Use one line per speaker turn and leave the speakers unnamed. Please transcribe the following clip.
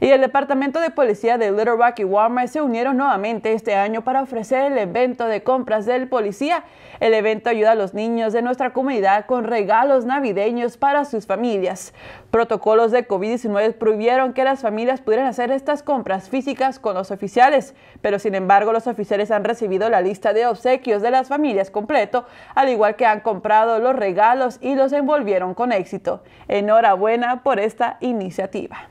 Y el Departamento de Policía de Little Rock y Walmart se unieron nuevamente este año para ofrecer el evento de compras del policía. El evento ayuda a los niños de nuestra comunidad con regalos navideños para sus familias. Protocolos de COVID-19 prohibieron que las familias pudieran hacer estas compras físicas con los oficiales, pero sin embargo los oficiales han recibido la lista de obsequios de las familias completo, al igual que han comprado los regalos y los envolvieron con éxito. Enhorabuena por esta iniciativa.